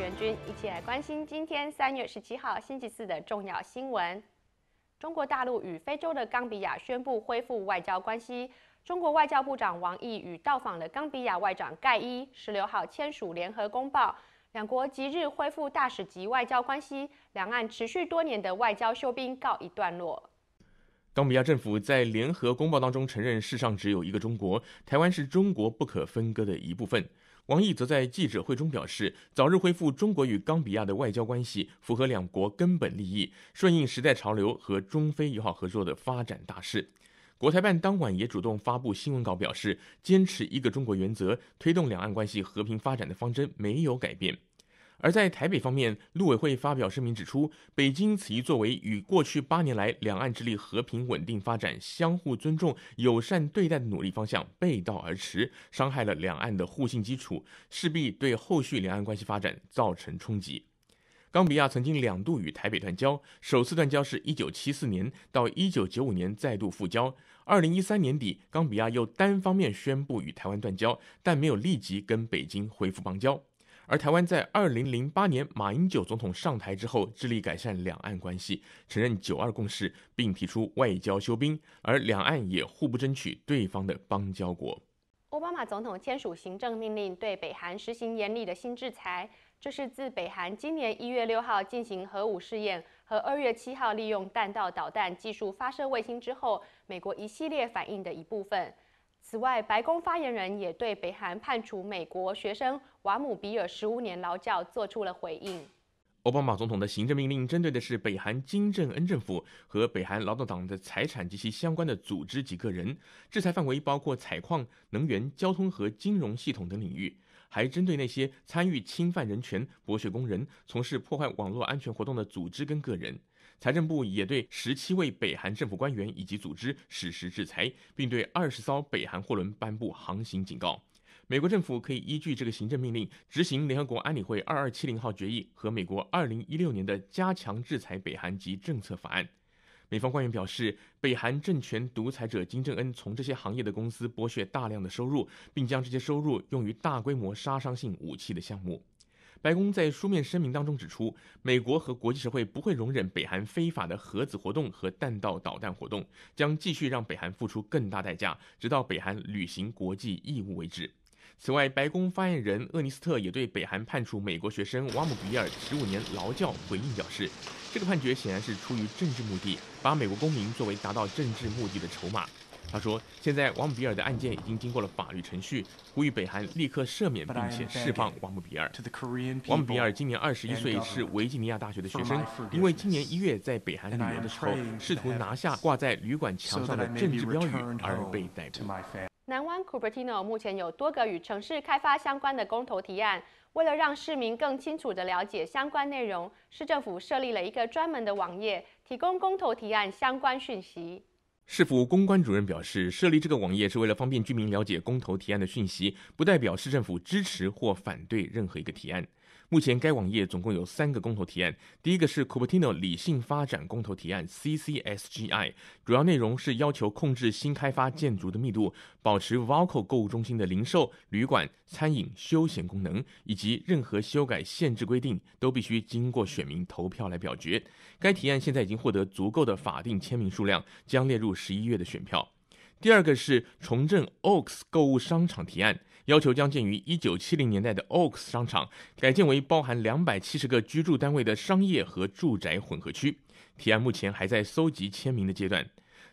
元军一起来关心今天三月十七号星期四的重要新闻。中国大陆与非洲的冈比亚宣布恢复外交关系。中国外交部长王毅与到访的冈比亚外长盖伊十六号签署联合公报，两国即日恢复大使级外交关系，两岸持续多年的外交休兵告一段落。冈比亚政府在联合公报当中承认世上只有一个中国，台湾是中国不可分割的一部分。王毅则在记者会中表示，早日恢复中国与冈比亚的外交关系，符合两国根本利益，顺应时代潮流和中非友好合作的发展大势。国台办当晚也主动发布新闻稿，表示坚持一个中国原则，推动两岸关系和平发展的方针没有改变。而在台北方面，陆委会发表声明指出，北京此一作为与过去八年来两岸致力和平稳定发展、相互尊重、友善对待的努力方向背道而驰，伤害了两岸的互信基础，势必对后续两岸关系发展造成冲击。冈比亚曾经两度与台北断交，首次断交是一九七四年到一九九五年，再度复交。二零一三年底，冈比亚又单方面宣布与台湾断交，但没有立即跟北京恢复邦交。而台湾在二零零八年马英九总统上台之后，致力改善两岸关系，承认“九二共识”，并提出外交休兵，而两岸也互不争取对方的邦交国。奥巴马总统签署行政命令，对北韩实行严厉的新制裁，这是自北韩今年一月六号进行核武试验和二月七号利用弹道导弹技术发射卫星之后，美国一系列反应的一部分。此外，白宫发言人也对北韩判处美国学生瓦姆比尔十五年劳教做出了回应。奥巴马总统的行政命令针对的是北韩金正恩政府和北韩劳动党的财产及其相关的组织及个人，制裁范围包括采矿、能源、交通和金融系统等领域，还针对那些参与侵犯人权、剥削工人、从事破坏网络安全活动的组织跟个人。财政部也对十七位北韩政府官员以及组织实施制裁，并对二十艘北韩货轮颁布航行警告。美国政府可以依据这个行政命令执行联合国安理会二二七零号决议和美国二零一六年的加强制裁北韩及政策法案。美方官员表示，北韩政权独裁者金正恩从这些行业的公司剥削大量的收入，并将这些收入用于大规模杀伤性武器的项目。白宫在书面声明当中指出，美国和国际社会不会容忍北韩非法的核子活动和弹道导弹活动，将继续让北韩付出更大代价，直到北韩履行国际义务为止。此外，白宫发言人厄尼斯特也对北韩判处美国学生瓦姆比尔十五年劳教回应表示，这个判决显然是出于政治目的，把美国公民作为达到政治目的的筹码。他说：“现在王姆比尔的案件已经经过了法律程序，呼吁北韩立刻赦免并且释放王姆比尔。王姆比尔今年二十一岁，是维吉尼亚大学的学生，因为今年一月在北韩旅游的时候，试图拿下挂在旅馆墙上的政治标语而被逮捕。”南湾 Cupertino 目前有多个与城市开发相关的公投提案，为了让市民更清楚的了解相关内容，市政府设立了一个专门的网页，提供公投提案相关讯息。市府公关主任表示，设立这个网页是为了方便居民了解公投提案的讯息，不代表市政府支持或反对任何一个提案。目前该网页总共有三个公投提案，第一个是 Cupertino 理性发展公投提案 （CCSGI），主要内容是要求控制新开发建筑的密度，保持 Voco 购物中心的零售、旅馆、餐饮、休闲功能，以及任何修改限制规定都必须经过选民投票来表决。该提案现在已经获得足够的法定签名数量，将列入十一月的选票。第二个是重振 Ox 购物商场提案，要求将建于1970年代的 Ox 商场改建为包含270个居住单位的商业和住宅混合区。提案目前还在搜集签名的阶段。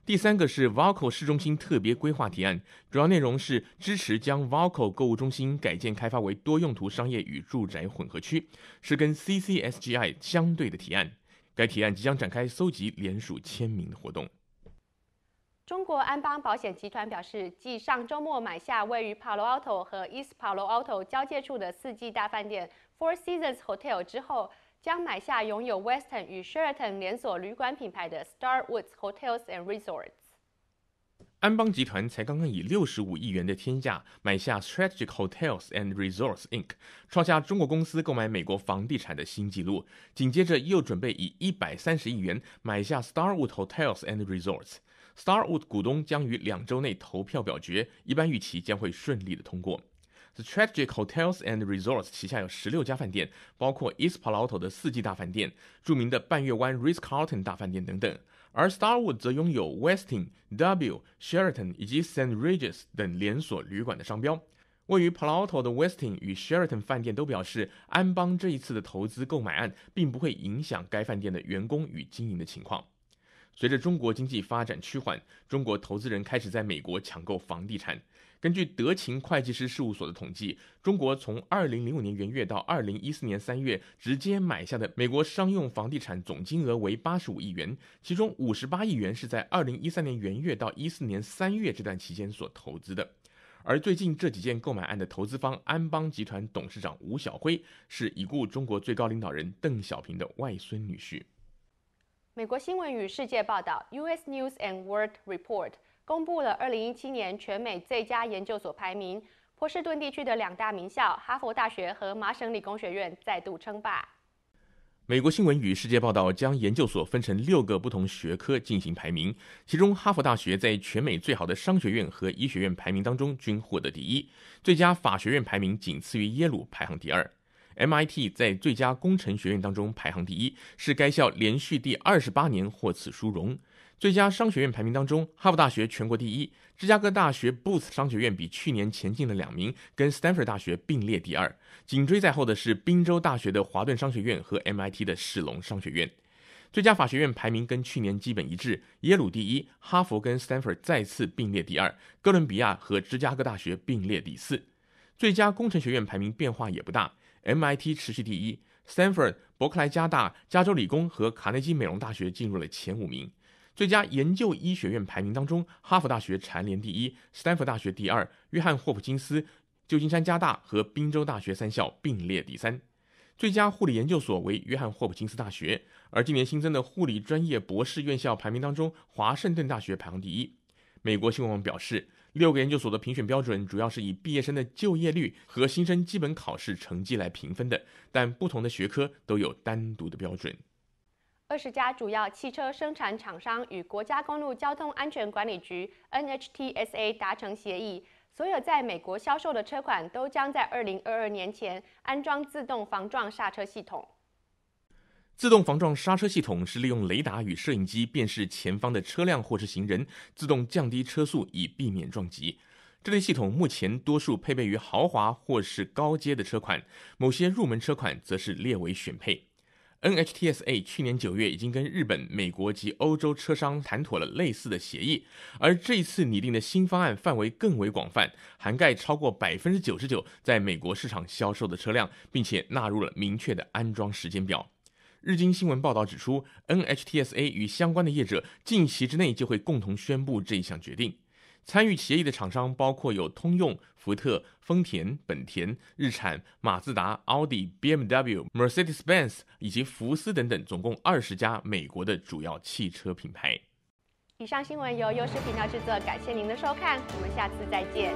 第三个是 v a u c o 市中心特别规划提案，主要内容是支持将 v a u c o 购物中心改建开发为多用途商业与住宅混合区，是跟 CCSGI 相对的提案。该提案即将展开搜集联署签名的活动。中国安邦保险集团表示，继上周末买下位于帕罗 t o 和 East Palo Alto 交界处的四季大饭店 （Four Seasons Hotel） 之后，将买下拥有 Western 与 Sheraton 连锁旅馆品牌的 Starwood Hotels and Resorts。安邦集团才刚刚以六十五亿元的天价买下 Strategic Hotels and Resorts Inc，创下中国公司购买美国房地产的新纪录。紧接着又准备以一百三十亿元买下 Starwood Hotels and Resorts。Starwood 股东将于两周内投票表决，一般预期将会顺利的通过。The Tragic Hotels and Resorts 旗下有十六家饭店，包括 East Palo Alto 的四季大饭店、著名的半月湾 r t s c a r t o n 大饭店等等。而 Starwood 则拥有 Westin、W、Sheraton 以及 Sand Ridges 等连锁旅馆的商标。位于 Palo Alto 的 Westin 与 Sheraton 饭店都表示，安邦这一次的投资购买案并不会影响该饭店的员工与经营的情况。随着中国经济发展趋缓，中国投资人开始在美国抢购房地产。根据德勤会计师事务所的统计，中国从2005年元月到2014年3月直接买下的美国商用房地产总金额为85亿元，其中58亿元是在2013年元月到14年3月这段期间所投资的。而最近这几件购买案的投资方安邦集团董事长吴晓辉是已故中国最高领导人邓小平的外孙女婿。美国新闻与世界报道 （U.S. News and World Report） 公布了二零一七年全美最佳研究所排名，波士顿地区的两大名校哈佛大学和麻省理工学院再度称霸。美国新闻与世界报道将研究所分成六个不同学科进行排名，其中哈佛大学在全美最好的商学院和医学院排名当中均获得第一，最佳法学院排名仅次于耶鲁，排行第二。MIT 在最佳工程学院当中排行第一，是该校连续第二十八年获此殊荣。最佳商学院排名当中，哈佛大学全国第一，芝加哥大学 Booth 商学院比去年前进了两名，跟 Stanford 大学并列第二，紧追在后的是宾州大学的华顿商学院和 MIT 的史隆商学院。最佳法学院排名跟去年基本一致，耶鲁第一，哈佛跟 Stanford 再次并列第二，哥伦比亚和芝加哥大学并列第四。最佳工程学院排名变化也不大。MIT 持续第一，o r d 伯克莱、加大、加州理工和卡内基美容大学进入了前五名。最佳研究医学院排名当中，哈佛大学蝉联第一，斯坦福大学第二，约翰霍普金斯、旧金山加大和宾州大学三校并列第三。最佳护理研究所为约翰霍普金斯大学，而今年新增的护理专业博士院校排名当中，华盛顿大学排行第一。美国新闻网表示。六个研究所的评选标准主要是以毕业生的就业率和新生基本考试成绩来评分的，但不同的学科都有单独的标准。二十家主要汽车生产厂商与国家公路交通安全管理局 （NHTSA） 达成协议，所有在美国销售的车款都将在二零二二年前安装自动防撞刹车系统。自动防撞刹车系统是利用雷达与摄影机辨识前方的车辆或是行人，自动降低车速以避免撞击。这类系统目前多数配备于豪华或是高阶的车款，某些入门车款则是列为选配。NHTSA 去年九月已经跟日本、美国及欧洲车商谈妥了类似的协议，而这一次拟定的新方案范围更为广泛，涵盖超过百分之九十九在美国市场销售的车辆，并且纳入了明确的安装时间表。日经新闻报道指出，NHTSA 与相关的业者近期之内就会共同宣布这一项决定。参与协议的厂商包括有通用、福特、丰田、本田、日产、马自达、奥迪、BMW、Mercedes-Benz 以及福斯等等，总共二十家美国的主要汽车品牌。以上新闻由优视频道制作，感谢您的收看，我们下次再见。